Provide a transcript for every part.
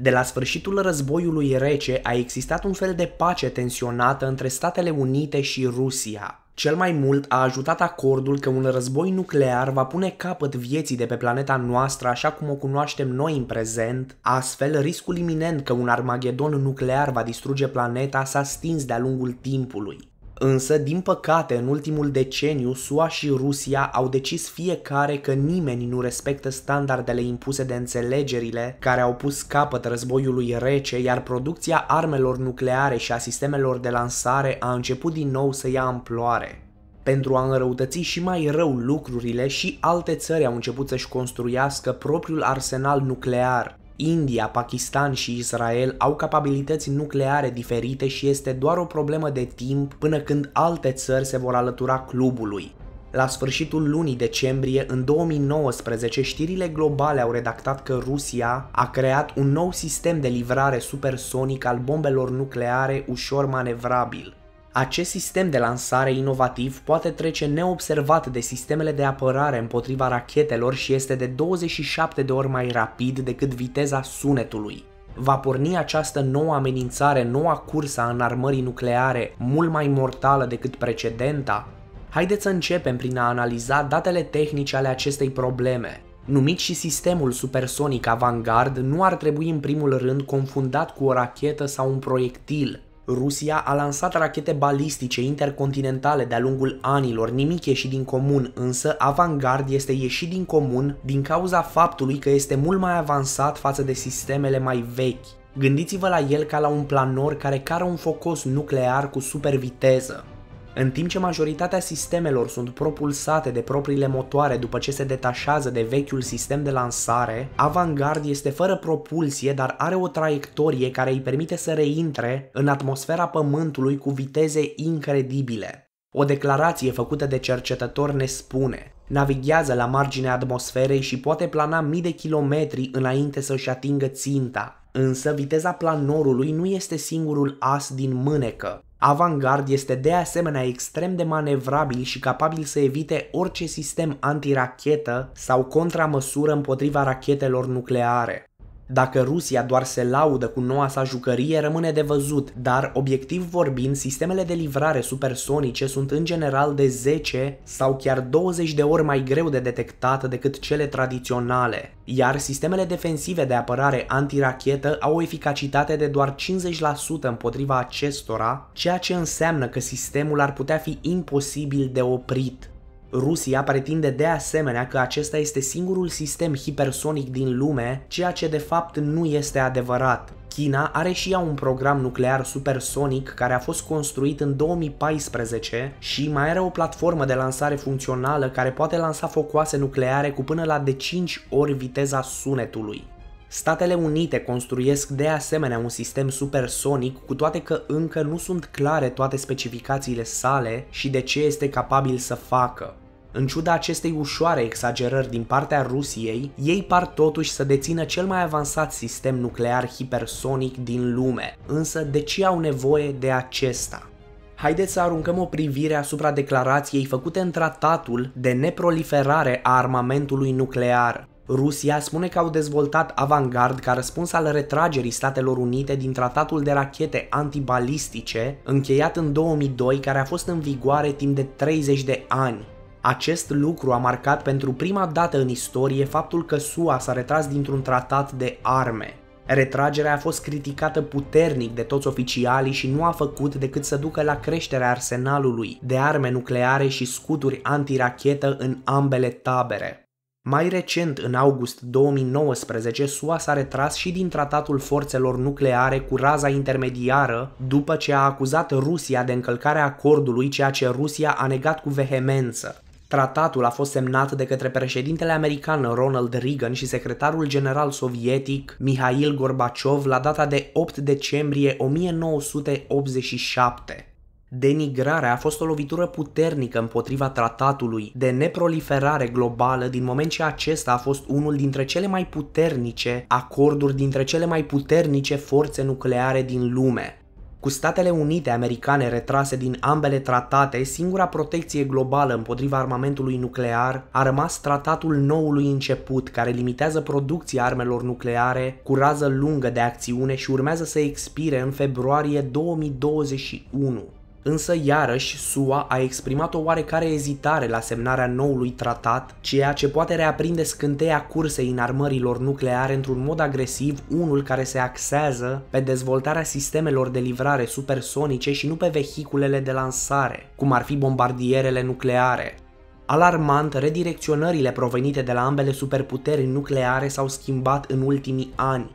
De la sfârșitul războiului rece a existat un fel de pace tensionată între Statele Unite și Rusia. Cel mai mult a ajutat acordul că un război nuclear va pune capăt vieții de pe planeta noastră așa cum o cunoaștem noi în prezent, astfel riscul iminent că un armagedon nuclear va distruge planeta s-a stins de-a lungul timpului. Însă, din păcate, în ultimul deceniu, SUA și Rusia au decis fiecare că nimeni nu respectă standardele impuse de înțelegerile care au pus capăt războiului rece, iar producția armelor nucleare și a sistemelor de lansare a început din nou să ia amploare. Pentru a înrăutăți și mai rău lucrurile, și alte țări au început să-și construiască propriul arsenal nuclear, India, Pakistan și Israel au capabilități nucleare diferite și este doar o problemă de timp până când alte țări se vor alătura clubului. La sfârșitul lunii decembrie, în 2019, știrile globale au redactat că Rusia a creat un nou sistem de livrare supersonic al bombelor nucleare ușor manevrabil. Acest sistem de lansare inovativ poate trece neobservat de sistemele de apărare împotriva rachetelor și este de 27 de ori mai rapid decât viteza sunetului. Va porni această nouă amenințare, noua cursă în armării nucleare, mult mai mortală decât precedenta? Haideți să începem prin a analiza datele tehnice ale acestei probleme. Numit și sistemul supersonic avantgard, nu ar trebui în primul rând confundat cu o rachetă sau un proiectil – Rusia a lansat rachete balistice intercontinentale de-a lungul anilor, nimic ieșit din comun, însă Avangard este ieșit din comun din cauza faptului că este mult mai avansat față de sistemele mai vechi. Gândiți-vă la el ca la un planor care cară un focos nuclear cu superviteză. În timp ce majoritatea sistemelor sunt propulsate de propriile motoare după ce se detașează de vechiul sistem de lansare, Avangard este fără propulsie, dar are o traiectorie care îi permite să reintre în atmosfera Pământului cu viteze incredibile. O declarație făcută de cercetător ne spune Navighează la marginea atmosferei și poate plana mii de kilometri înainte să-și atingă ținta. Însă viteza planorului nu este singurul as din mânecă. Avangard este de asemenea extrem de manevrabil și capabil să evite orice sistem antirachetă sau contramăsură împotriva rachetelor nucleare. Dacă Rusia doar se laudă cu noua sa jucărie, rămâne de văzut, dar, obiectiv vorbind, sistemele de livrare supersonice sunt în general de 10 sau chiar 20 de ori mai greu de detectat decât cele tradiționale, iar sistemele defensive de apărare antirachetă au o eficacitate de doar 50% împotriva acestora, ceea ce înseamnă că sistemul ar putea fi imposibil de oprit. Rusia pretinde de asemenea că acesta este singurul sistem hipersonic din lume, ceea ce de fapt nu este adevărat. China are și ea un program nuclear supersonic care a fost construit în 2014 și mai are o platformă de lansare funcțională care poate lansa focoase nucleare cu până la de 5 ori viteza sunetului. Statele Unite construiesc de asemenea un sistem supersonic, cu toate că încă nu sunt clare toate specificațiile sale și de ce este capabil să facă. În ciuda acestei ușoare exagerări din partea Rusiei, ei par totuși să dețină cel mai avansat sistem nuclear hipersonic din lume. Însă, de ce au nevoie de acesta? Haideți să aruncăm o privire asupra declarației făcute în tratatul de neproliferare a armamentului nuclear. Rusia spune că au dezvoltat Avangard ca răspuns al retragerii Statelor Unite din tratatul de rachete antibalistice încheiat în 2002 care a fost în vigoare timp de 30 de ani. Acest lucru a marcat pentru prima dată în istorie faptul că SUA s-a retras dintr-un tratat de arme. Retragerea a fost criticată puternic de toți oficialii și nu a făcut decât să ducă la creșterea arsenalului de arme nucleare și scuturi antirachetă în ambele tabere. Mai recent, în august 2019, SUA s-a retras și din tratatul forțelor nucleare cu raza intermediară după ce a acuzat Rusia de încălcarea acordului, ceea ce Rusia a negat cu vehemență. Tratatul a fost semnat de către președintele american Ronald Reagan și secretarul general sovietic Mihail Gorbaciov la data de 8 decembrie 1987. Denigrarea a fost o lovitură puternică împotriva tratatului de neproliferare globală din moment ce acesta a fost unul dintre cele mai puternice acorduri dintre cele mai puternice forțe nucleare din lume. Cu Statele Unite Americane retrase din ambele tratate, singura protecție globală împotriva armamentului nuclear a rămas tratatul noului început, care limitează producția armelor nucleare cu rază lungă de acțiune și urmează să expire în februarie 2021 însă iarăși SUA a exprimat o oarecare ezitare la semnarea noului tratat, ceea ce poate reaprinde scânteia cursei în armărilor nucleare într-un mod agresiv, unul care se axează pe dezvoltarea sistemelor de livrare supersonice și nu pe vehiculele de lansare, cum ar fi bombardierele nucleare, Alarmant, redirecționările provenite de la ambele superputeri nucleare s-au schimbat în ultimii ani,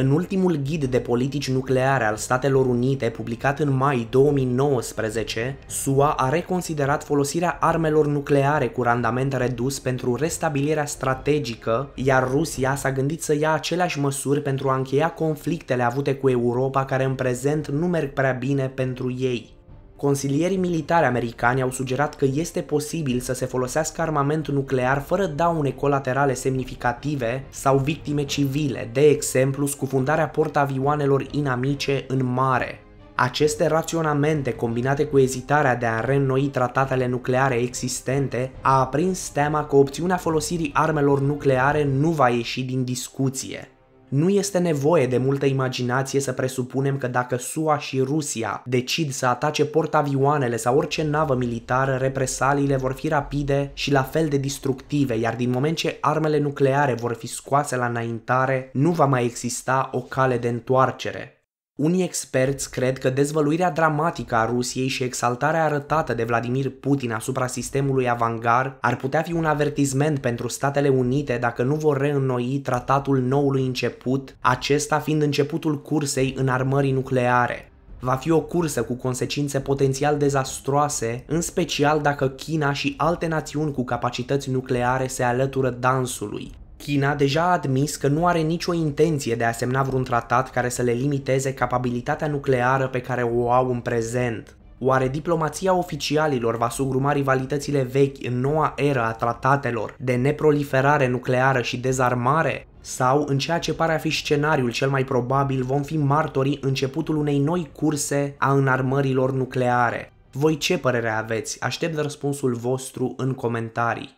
în ultimul ghid de politici nucleare al Statelor Unite, publicat în mai 2019, SUA a reconsiderat folosirea armelor nucleare cu randament redus pentru restabilirea strategică, iar Rusia s-a gândit să ia aceleași măsuri pentru a încheia conflictele avute cu Europa care în prezent nu merg prea bine pentru ei. Consilierii militari americani au sugerat că este posibil să se folosească armament nuclear fără daune colaterale semnificative sau victime civile, de exemplu scufundarea portavioanelor inamice în mare. Aceste raționamente, combinate cu ezitarea de a reînnoi tratatele nucleare existente, a aprins teama că opțiunea folosirii armelor nucleare nu va ieși din discuție. Nu este nevoie de multă imaginație să presupunem că dacă SUA și Rusia decid să atace portavioanele sau orice navă militară, represaliile vor fi rapide și la fel de destructive, iar din moment ce armele nucleare vor fi scoase la înaintare, nu va mai exista o cale de întoarcere. Unii experți cred că dezvăluirea dramatică a Rusiei și exaltarea arătată de Vladimir Putin asupra sistemului avangar ar putea fi un avertizment pentru Statele Unite dacă nu vor reînnoi tratatul noului început, acesta fiind începutul cursei în armării nucleare. Va fi o cursă cu consecințe potențial dezastroase, în special dacă China și alte națiuni cu capacități nucleare se alătură dansului, China deja a admis că nu are nicio intenție de a semna vreun tratat care să le limiteze capabilitatea nucleară pe care o au în prezent. Oare diplomația oficialilor va sugruma rivalitățile vechi în noua era a tratatelor de neproliferare nucleară și dezarmare? Sau, în ceea ce pare a fi scenariul cel mai probabil, vom fi martorii începutul unei noi curse a înarmărilor nucleare? Voi ce părere aveți? Aștept răspunsul vostru în comentarii.